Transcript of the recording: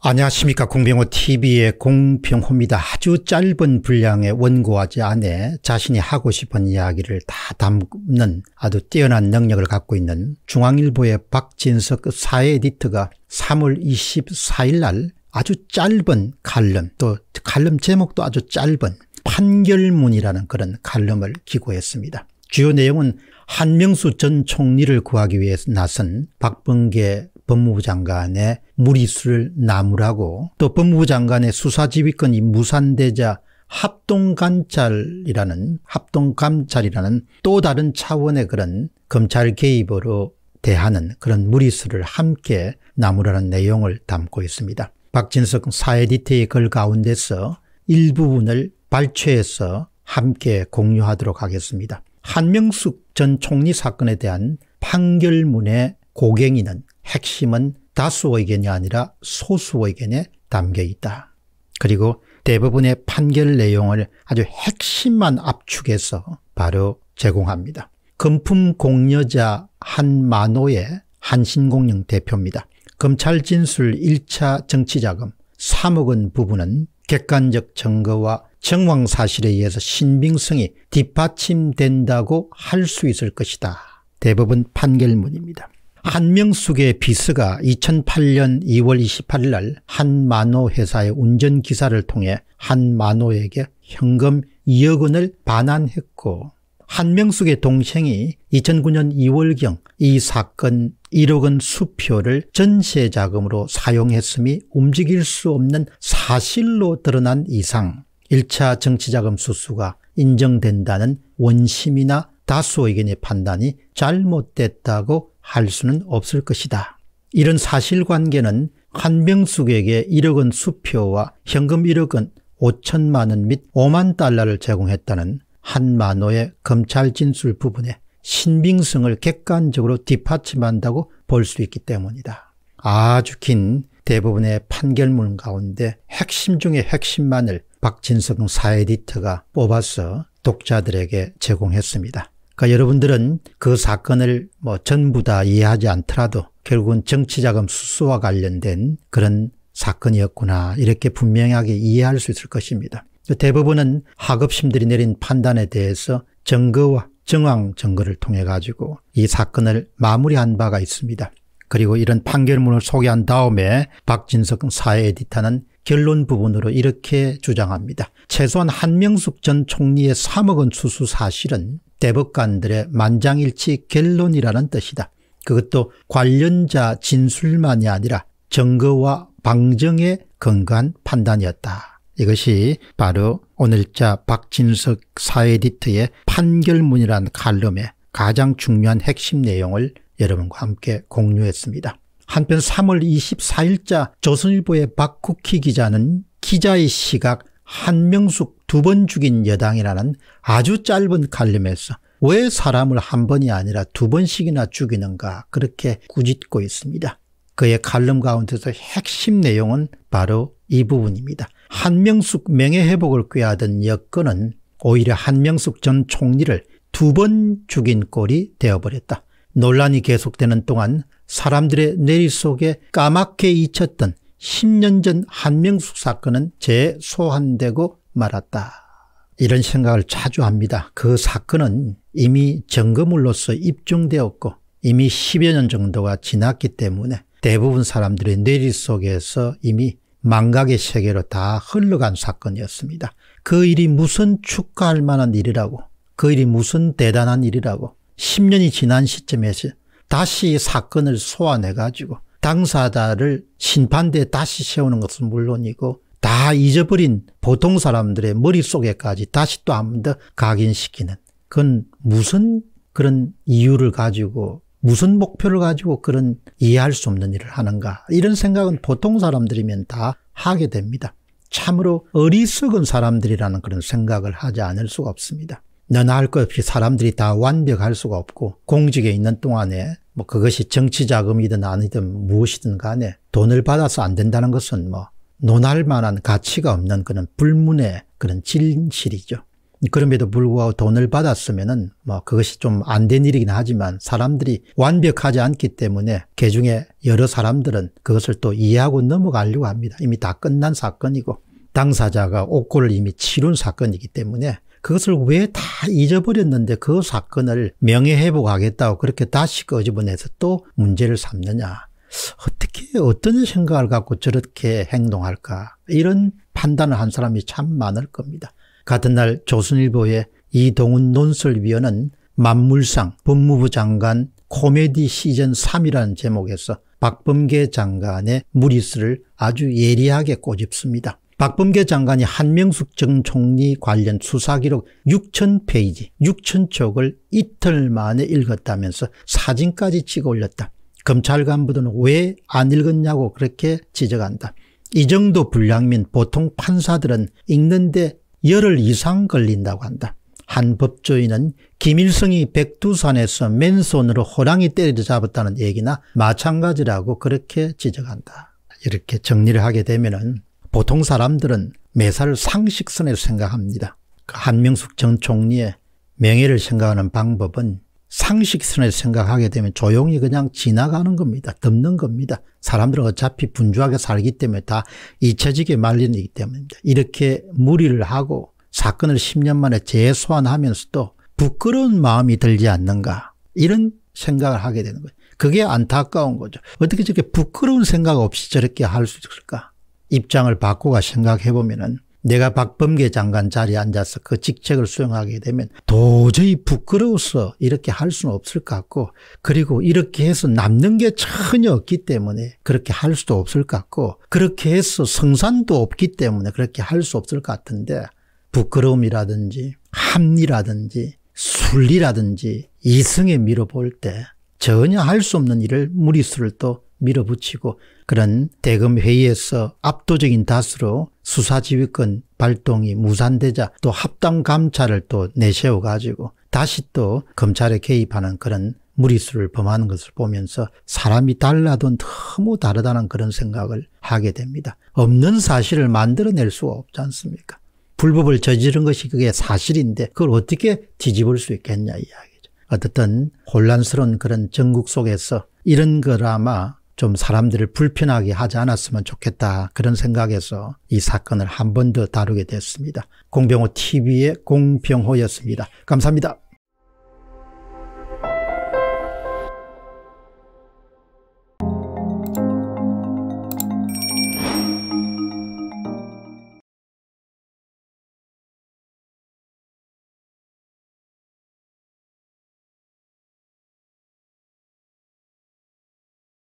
안녕하십니까 공병호TV의 공병호입니다. 아주 짧은 분량의 원고하지 안에 자신이 하고 싶은 이야기를 다 담는 아주 뛰어난 능력을 갖고 있는 중앙일보의 박진석 사회 에디터가 3월 24일 날 아주 짧은 칼럼 또 칼럼 제목도 아주 짧은 판결문이라는 그런 칼럼을 기고했습니다. 주요 내용은 한명수 전 총리를 구하기 위해 나선 박범계 법무부 장관의 무리수를 나무라고 또 법무부 장관의 수사지휘권이 무산되자 합동감찰이라는 합동감찰이라는 또 다른 차원의 그런 검찰 개입으로 대하는 그런 무리수를 함께 나무라는 내용을 담고 있습니다. 박진석 사에디테일글 가운데서 일부분을 발췌해서 함께 공유하도록 하겠습니다. 한명숙 전 총리 사건에 대한 판결문의 고갱이는 핵심은 다수 의견이 아니라 소수 의견에 담겨 있다. 그리고 대부분의 판결 내용을 아주 핵심만 압축해서 바로 제공합니다. 금품 공여자 한만호의 한신공영 대표입니다. 검찰 진술 1차 정치자금 3억 원 부분은 객관적 증거와 정황 사실에 의해서 신빙성이 뒷받침된다고 할 수 있을 것이다. 대법원 판결문입니다. 한명숙의 비서가 2008년 2월 28일 날 한만호 회사의 운전기사를 통해 한만호에게 현금 2억 원을 반환했고 한명숙의 동생이 2009년 2월경 이 사건 1억 원 수표를 전세자금으로 사용했음이 움직일 수 없는 사실로 드러난 이상 1차 정치자금 수수가 인정된다는 원심이나 다수 의견의 판단이 잘못됐다고 할 수는 없을 것이다. 이런 사실관계는 한병숙에게 1억 원 수표와 현금 1억 원 5천만 원 및 5만 달러를 제공했다는 한만호의 검찰 진술 부분에 신빙성을 객관적으로 뒷받침한다고 볼 수 있기 때문이다. 아주 긴 대부분의 판결문 가운데 핵심 중의 핵심만을 박진성 사에디터가 뽑아서 독자들에게 제공했습니다. 그러니까 여러분들은 그 사건을 뭐 전부 다 이해하지 않더라도 결국은 정치자금 수수와 관련된 그런 사건이었구나 이렇게 분명하게 이해할 수 있을 것입니다. 대법원은 하급심들이 내린 판단에 대해서 증거와 정황 증거를 통해 가지고 이 사건을 마무리한 바가 있습니다. 그리고 이런 판결문을 소개한 다음에 박진석 사회 에디터는 결론 부분으로 이렇게 주장합니다. 최소한 한명숙 전 총리의 3억 원 수수 사실은 대법관들의 만장일치 결론이라는 뜻이다. 그것도 관련자 진술만이 아니라 증거와 방정에 근거한 판단이었다. 이것이 바로 오늘자 박진석 사에디트의 판결문이란 칼럼의 가장 중요한 핵심 내용을 여러분과 함께 공유했습니다. 한편 3월 24일자 조선일보의 박국희 기자는 기자의 시각 한명숙 두 번 죽인 여당이라는 아주 짧은 칼럼에서 왜 사람을 한 번이 아니라 두 번씩이나 죽이는가 그렇게 꾸짖고 있습니다. 그의 칼럼 가운데서 핵심 내용은 바로 이 부분입니다. 한명숙 명예회복을 꾀하던 여건은 오히려 한명숙 전 총리를 두 번 죽인 꼴이 되어버렸다. 논란이 계속되는 동안 사람들의 내리 속에 까맣게 잊혔던 10년 전 한명숙 사건은 재소환되고 말았다. 이런 생각을 자주 합니다. 그 사건은 이미 증거물로서 입증되었고 이미 10여 년 정도가 지났기 때문에 대부분 사람들의 뇌리 속에서 이미 망각의 세계로 다 흘러간 사건이었습니다. 그 일이 무슨 축하할 만한 일이라고 그 일이 무슨 대단한 일이라고 10년이 지난 시점에서 다시 사건을 소환해가지고 당사자를 심판대에 다시 세우는 것은 물론이고 다 잊어버린 보통 사람들의 머릿속에까지 다시 또 한 번 더 각인시키는 그건 무슨 그런 이유를 가지고 무슨 목표를 가지고 그런 이해할 수 없는 일을 하는가 이런 생각은 보통 사람들이면 다 하게 됩니다. 참으로 어리석은 사람들이라는 그런 생각을 하지 않을 수가 없습니다. 너나 할 것 없이 사람들이 다 완벽할 수가 없고 공직에 있는 동안에 뭐 그것이 정치 자금이든 아니든 무엇이든 간에 돈을 받아서 안 된다는 것은 뭐 논할 만한 가치가 없는 그런 불문의 그런 진실이죠. 그럼에도 불구하고 돈을 받았으면은 뭐 그것이 좀 안 된 일이긴 하지만 사람들이 완벽하지 않기 때문에 그 중에 여러 사람들은 그것을 또 이해하고 넘어가려고 합니다. 이미 다 끝난 사건이고 당사자가 옥골을 이미 치룬 사건이기 때문에 그것을 왜 다 잊어버렸는데 그 사건을 명예회복하겠다고 그렇게 다시 꺼집어내서또 문제를 삼느냐. 어떻게 어떤 생각을 갖고 저렇게 행동할까 이런 판단을 한 사람이 참 많을 겁니다. 같은 날조선일보의 이동훈 논설위원은 만물상 법무부 장관 코미디 시즌 3이라는 제목에서 박범계 장관의 무리수를 아주 예리하게 꼬집습니다. 박범계 장관이 한명숙 전 총리 관련 수사기록 6,000페이지 6,000쪽을 이틀 만에 읽었다면서 사진까지 찍어 올렸다. 검찰 간부들은 왜 안 읽었냐고 그렇게 지적한다. 이 정도 분량면 보통 판사들은 읽는데 열흘 이상 걸린다고 한다. 한 법조인은 김일성이 백두산에서 맨손으로 호랑이 때려잡았다는 얘기나 마찬가지라고 그렇게 지적한다. 이렇게 정리를 하게 되면 은 보통 사람들은 매사를 상식선에서 생각합니다. 그 한명숙 전 총리의 명예를 생각하는 방법은 상식선에서 생각하게 되면 조용히 그냥 지나가는 겁니다. 덮는 겁니다. 사람들은 어차피 분주하게 살기 때문에 다 잊혀지게 말리기 때문입니다. 이렇게 무리를 하고 사건을 10년 만에 재소환하면서도 부끄러운 마음이 들지 않는가 이런 생각을 하게 되는 거예요. 그게 안타까운 거죠. 어떻게 저렇게 부끄러운 생각 없이 저렇게 할 수 있을까? 입장을 바꾸가 생각해 보면은 내가 박범계 장관 자리에 앉아서 그 직책을 수행하게 되면 도저히 부끄러워서 이렇게 할 수는 없을 것 같고 그리고 이렇게 해서 남는 게 전혀 없기 때문에 그렇게 할 수도 없을 것 같고 그렇게 해서 성산도 없기 때문에 그렇게 할 수 없을 것 같은데 부끄러움이라든지 합리라든지 순리라든지 이성에 밀어볼 때 전혀 할 수 없는 일을 무리수를 또 밀어붙이고 그런 대검 회의에서 압도적인 다수로 수사지휘권 발동이 무산되자 또 합당 감찰을 또 내세워 가지고 다시 또 검찰에 개입하는 그런 무리수를 범하는 것을 보면서 사람이 달라도 너무 다르다는 그런 생각을 하게 됩니다. 없는 사실을 만들어낼 수가 없지 않습니까? 불법을 저지른 것이 그게 사실인데 그걸 어떻게 뒤집을 수 있겠냐 이야기죠. 어쨌든 혼란스러운 그런 전국 속에서 이런 걸아마 좀 사람들을 불편하게 하지 않았으면 좋겠다 그런 생각에서 이 사건을 한 번 더 다루게 됐습니다. 공병호 TV의 공병호였습니다. 감사합니다.